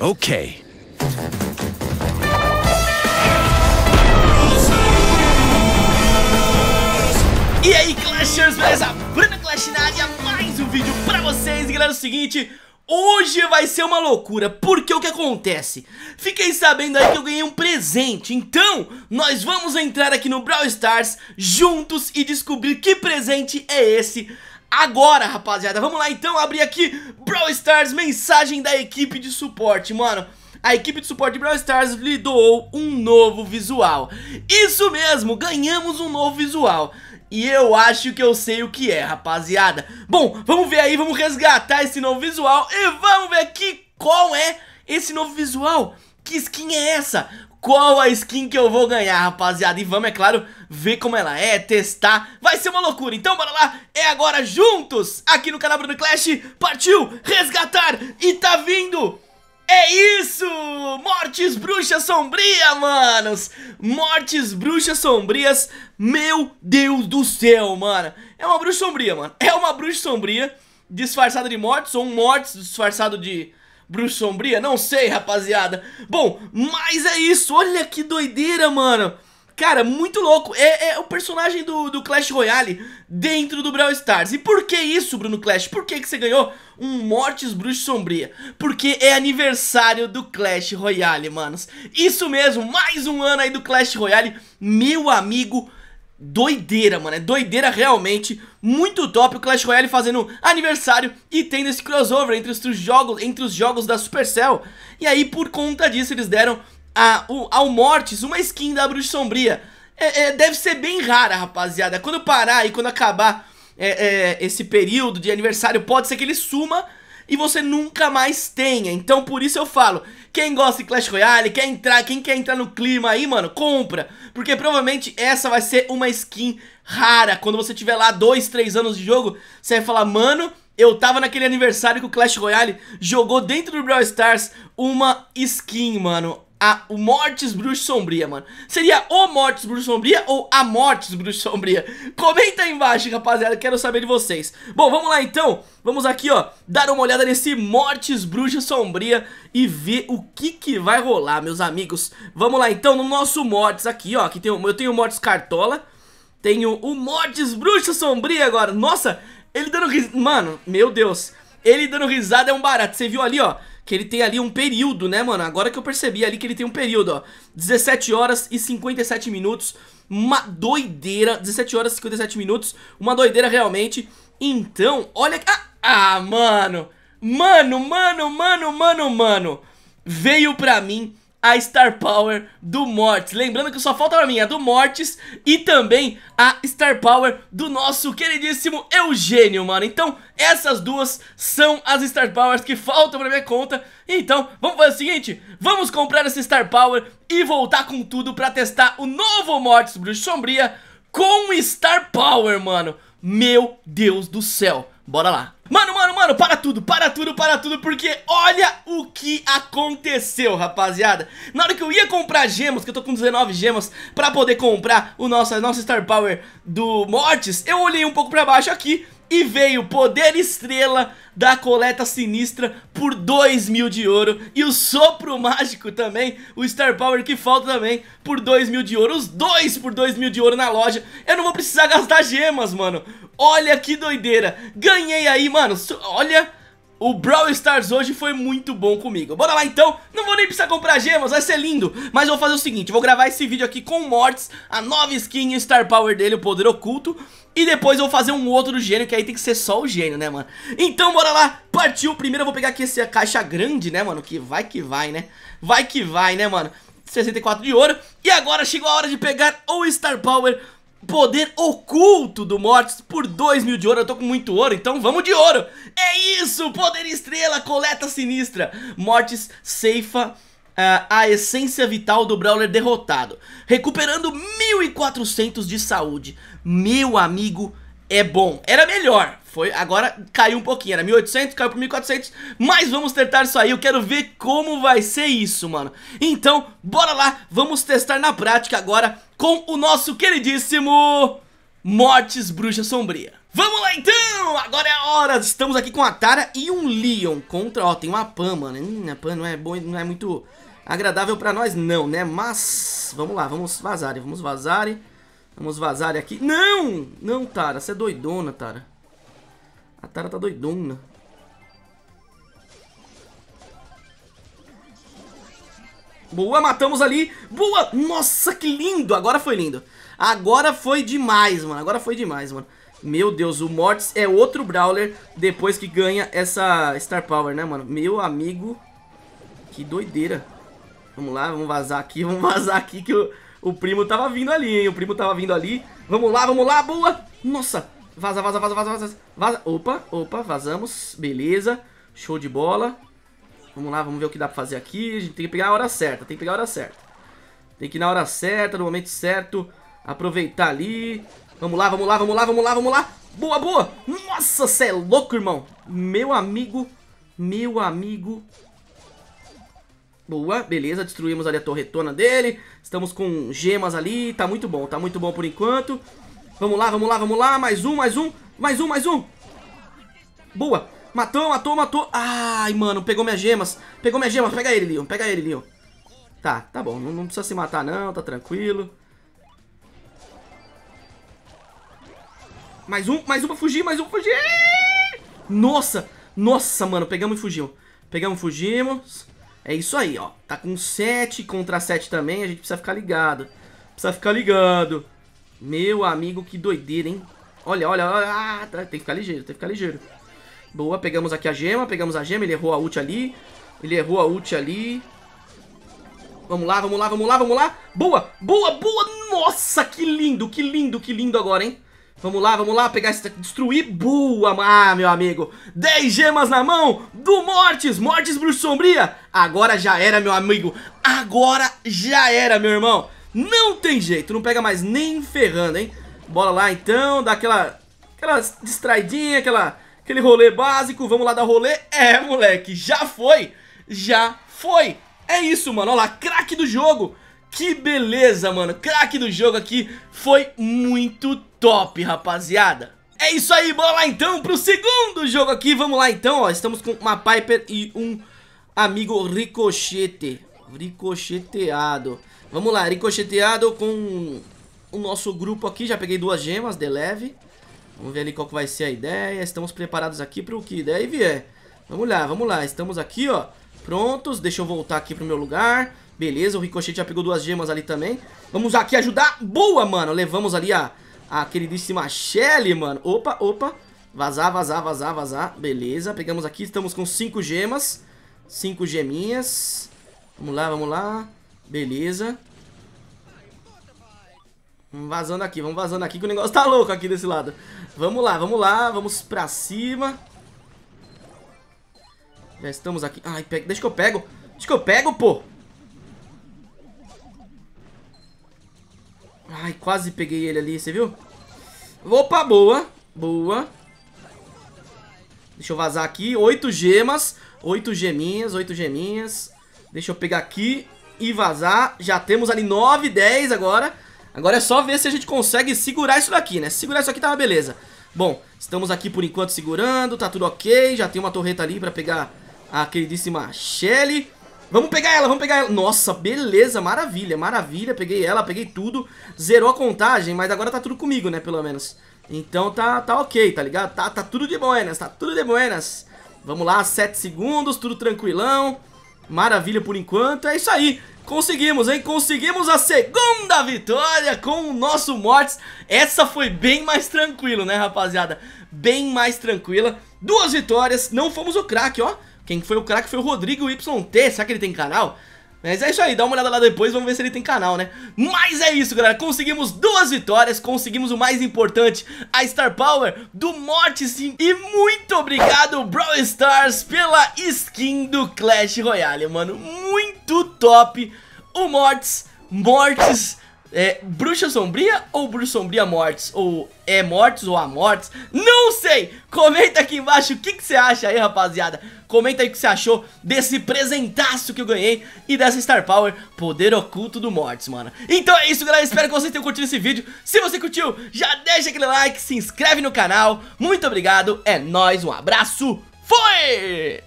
Ok. E aí, Clashers, beleza? Bruno Clash na área, mais um vídeo pra vocês. E galera, é o seguinte, Hoje vai ser uma loucura, porque o que acontece? Fiquei sabendo aí que eu ganhei um presente, então nós vamos entrar aqui no Brawl Stars juntos e descobrir que presente é esse agora, rapaziada. Vamos lá então abrir aqui Brawl Stars, mensagem da equipe de suporte, mano a equipe de suporte de Brawl Stars lhe doou um novo visual. Isso mesmo, ganhamos um novo visual. E eu acho que eu sei o que é, rapaziada. Bom, vamos ver aí, vamos resgatar esse novo visual e vamos ver aqui qual é esse novo visual. Que skin é essa? Qual a skin que eu vou ganhar, rapaziada? E vamos, é claro, ver como ela é, testar. Vai ser uma loucura. Então bora lá, é agora juntos, aqui no canal Bruno Clash. Partiu, resgatar e tá vindo é isso! Mortes Bruxas Sombria, manos! Mortes Bruxas Sombrias, meu Deus do céu, mano! É uma bruxa sombria, mano. É uma bruxa sombria disfarçada de mortes ou um mortes disfarçado de bruxa sombria? Não sei, rapaziada. Bom, mas é isso. Olha que doideira, mano. Cara, muito louco. É, é, o personagem do, do Clash Royale dentro do Brawl Stars. E por que isso, Bruno Clash? Por que, que você ganhou um Mortes Bruxo Sombria? Porque é aniversário do Clash Royale, manos. Isso mesmo, mais um ano aí do Clash Royale. Meu amigo... Doideira, mano, é doideira realmente Muito top o Clash Royale fazendo aniversário E tendo esse crossover entre os jogos, entre os jogos da Supercell E aí por conta disso eles deram a, o, ao Mortis uma skin da Bruxa Sombria. É, é, deve ser bem rara, rapaziada. Quando parar e quando acabar é, é, esse período de aniversário, pode ser que ele suma e você nunca mais tenha. Então por isso eu falo, quem gosta de Clash Royale, quer entrar, quem quer entrar no clima aí, mano, compra. Porque provavelmente essa vai ser uma skin rara. Quando você tiver lá dois três anos de jogo, você vai falar, mano, eu tava naquele aniversário que o Clash Royale jogou dentro do Brawl Stars uma skin, mano a, o Mortes Bruxo Sombria, mano. Seria o Mortes Bruxo Sombria ou a Mortes Bruxo Sombria? Comenta aí embaixo, rapaziada, quero saber de vocês. Bom, vamos lá então. Vamos aqui, ó, dar uma olhada nesse Mortes Bruxa Sombria e ver o que que vai rolar, meus amigos. Vamos lá então no nosso Mortes aqui, ó, que tem, eu tenho o Mortes Cartola. Tenho o Mortes Bruxa Sombria agora. Nossa, ele dando risada. Mano, meu Deus. Ele dando risada é um barato. Você viu ali, ó que ele tem ali um período, né, mano? Agora que eu percebi ali que ele tem um período, ó. 17 horas e 57 minutos. Uma doideira. 17 horas e 57 minutos. Uma doideira realmente. Então, olha... Ah, ah mano! Mano, mano, mano, mano, mano. Veio pra mim a Star Power do Mortis. Lembrando que só falta pra mim a do Mortis e também a Star Power do nosso queridíssimo Eugênio, mano. Então, essas duas são as Star Powers que faltam pra minha conta. Então, vamos fazer o seguinte, vamos comprar essa Star Power e voltar com tudo pra testar o novo Mortis Bruxa Sombria com Star Power, mano. Meu Deus do céu. Bora lá. Mano, mano, mano, para tudo, para tudo, para tudo, porque olha o que aconteceu, rapaziada. Na hora que eu ia comprar gemas, que eu tô com 19 gemas, pra poder comprar o nosso, a nossa Star Power do Mortis, eu olhei um pouco pra baixo aqui e veio Poder Estrela da Coleta Sinistra por 2 mil de ouro. E o Sopro Mágico também, o Star Power que falta também, por 2 mil de ouro. Os dois por 2 mil de ouro na loja. Eu não vou precisar gastar gemas, mano. Olha que doideira. Ganhei aí, mano. Olha o Brawl Stars hoje foi muito bom comigo Bora lá então, não vou nem precisar comprar gemas, vai ser lindo Mas vou fazer o seguinte, vou gravar esse vídeo aqui com o Mortis A nova skin Star Power dele, o poder oculto E depois eu vou fazer um outro do gênio, que aí tem que ser só o gênio, né mano Então bora lá, partiu Primeiro eu vou pegar aqui essa caixa grande, né mano Que vai que vai, né Vai que vai, né mano 64 de ouro E agora chegou a hora de pegar o Star Power poder oculto do Mortis por 2 mil de ouro. Eu tô com muito ouro, então vamos de ouro. É isso, poder estrela, coleta sinistra. Mortis ceifa uh, a essência vital do Brawler derrotado, recuperando 1400 de saúde. Meu amigo, é bom. Era melhor, foi, agora caiu um pouquinho, era 1800, caiu pro 1400, mas vamos tentar isso aí, eu quero ver como vai ser isso, mano. Então, bora lá, vamos testar na prática agora com o nosso queridíssimo Mortes Bruxa Sombria. Vamos lá então, agora é a hora, estamos aqui com a Tara e um Leon contra, ó, tem uma Pan, mano, hum, a Pan não é, bom, não é muito agradável pra nós não, né, mas vamos lá, vamos vazar, vamos vazar, vamos vazar aqui, não, não Tara, você é doidona Tara. A Tara tá doidona. Boa, matamos ali. Boa! Nossa, que lindo! Agora foi lindo. Agora foi demais, mano. Agora foi demais, mano. Meu Deus, o Mortis é outro Brawler depois que ganha essa Star Power, né, mano? Meu amigo, que doideira. Vamos lá, vamos vazar aqui, vamos vazar aqui que o, o primo tava vindo ali, hein? O primo tava vindo ali. Vamos lá, vamos lá, boa! Nossa, Vaza, vaza, vaza, vaza, vaza. Vaza. Opa, opa, vazamos. Beleza. Show de bola. Vamos lá, vamos ver o que dá pra fazer aqui. A gente tem que pegar a hora certa, tem que pegar a hora certa. Tem que ir na hora certa, no momento certo. Aproveitar ali. Vamos lá, vamos lá, vamos lá, vamos lá, vamos lá. Boa, boa. Nossa, você é louco, irmão. Meu amigo, meu amigo. Boa, beleza, destruímos ali a torretona dele Estamos com gemas ali, tá muito bom, tá muito bom por enquanto Vamos lá, vamos lá, vamos lá. Mais um, mais um. Mais um, mais um. Boa. Matou, matou, matou. Ai, mano, pegou minhas gemas. Pegou minhas gemas. Pega ele, Leon. Pega ele, Leon. Tá, tá bom. Não, não precisa se matar, não. Tá tranquilo. Mais um, mais um pra fugir, mais um pra fugir. Nossa, nossa, mano. Pegamos e fugimos. Pegamos e fugimos. É isso aí, ó. Tá com 7 contra 7 também. A gente precisa ficar ligado. Precisa ficar ligado. Meu amigo, que doideira, hein? Olha, olha, olha. Ah, tá, tem que ficar ligeiro, tem que ficar ligeiro. Boa, pegamos aqui a gema, pegamos a gema. Ele errou a ult ali. Ele errou a ult ali. Vamos lá, vamos lá, vamos lá, vamos lá. Boa, boa, boa. Nossa, que lindo, que lindo, que lindo agora, hein? Vamos lá, vamos lá, pegar esse... Destruir, boa, ah, meu amigo 10 gemas na mão do Mortis Mortis bruxa Sombria Agora já era, meu amigo Agora já era, meu irmão não tem jeito, não pega mais nem ferrando, hein? Bora lá então, dá aquela, aquela distraidinha, aquela, aquele rolê básico. Vamos lá dar rolê. É, moleque, já foi, já foi. É isso, mano, olha lá, craque do jogo. Que beleza, mano, craque do jogo aqui foi muito top, rapaziada. É isso aí, bora lá então pro segundo jogo aqui. Vamos lá então, ó, estamos com uma Piper e um amigo Ricochete. Ricocheteado. Vamos lá, ricocheteado com o nosso grupo aqui. Já peguei duas gemas de leve. Vamos ver ali qual que vai ser a ideia. Estamos preparados aqui para o que daí vier. Vamos lá, vamos lá. Estamos aqui, ó. Prontos. Deixa eu voltar aqui pro meu lugar. Beleza, o ricochete já pegou duas gemas ali também. Vamos aqui ajudar. Boa, mano. Levamos ali a, a queridíssima Shelly, mano. Opa, opa. Vazar, vazar, vazar, vazar. Beleza. Pegamos aqui. Estamos com cinco gemas. Cinco geminhas. Vamos lá, vamos lá. Beleza. Vamos vazando aqui, vamos vazando aqui que o negócio tá louco aqui desse lado. Vamos lá, vamos lá, vamos pra cima. Já estamos aqui. Ai, pega, deixa que eu pego. Deixa que eu pego, pô. Ai, quase peguei ele ali, você viu? Opa, boa. Boa. Deixa eu vazar aqui. Oito gemas. Oito geminhas, oito geminhas. Deixa eu pegar aqui e vazar. Já temos ali 9, 10 agora. Agora é só ver se a gente consegue segurar isso daqui, né? Segurar isso aqui tá uma beleza. Bom, estamos aqui por enquanto segurando, tá tudo ok. Já tem uma torreta ali pra pegar a queridíssima Shelly. Vamos pegar ela, vamos pegar ela. Nossa, beleza, maravilha, maravilha. Peguei ela, peguei tudo. Zerou a contagem, mas agora tá tudo comigo, né, pelo menos. Então tá, tá ok, tá ligado? Tá, tá tudo de buenas, tá tudo de buenas. Vamos lá, 7 segundos, tudo tranquilão. Maravilha por enquanto, é isso aí Conseguimos, hein? Conseguimos a segunda vitória com o nosso Mortis Essa foi bem mais tranquilo, né rapaziada? Bem mais tranquila Duas vitórias, não fomos o craque, ó Quem foi o craque foi o Rodrigo YT Será que ele tem canal? Mas é isso aí, dá uma olhada lá depois, vamos ver se ele tem canal, né? Mas é isso, galera, conseguimos duas vitórias, conseguimos o mais importante, a Star Power do Morte Sim. E muito obrigado, Brawl Stars, pela skin do Clash Royale, mano. Muito top, o Mortis, Mortis é, Bruxa Sombria ou Bruxa Sombria Mortes? Ou é Mortes ou a Mortes? Não sei! Comenta aqui embaixo o que, que você acha aí, rapaziada. Comenta aí o que você achou desse presentaço que eu ganhei e dessa Star Power Poder Oculto do Mortes, mano. Então é isso, galera. Espero que vocês tenham curtido esse vídeo. Se você curtiu, já deixa aquele like, se inscreve no canal. Muito obrigado, é nóis, um abraço, foi!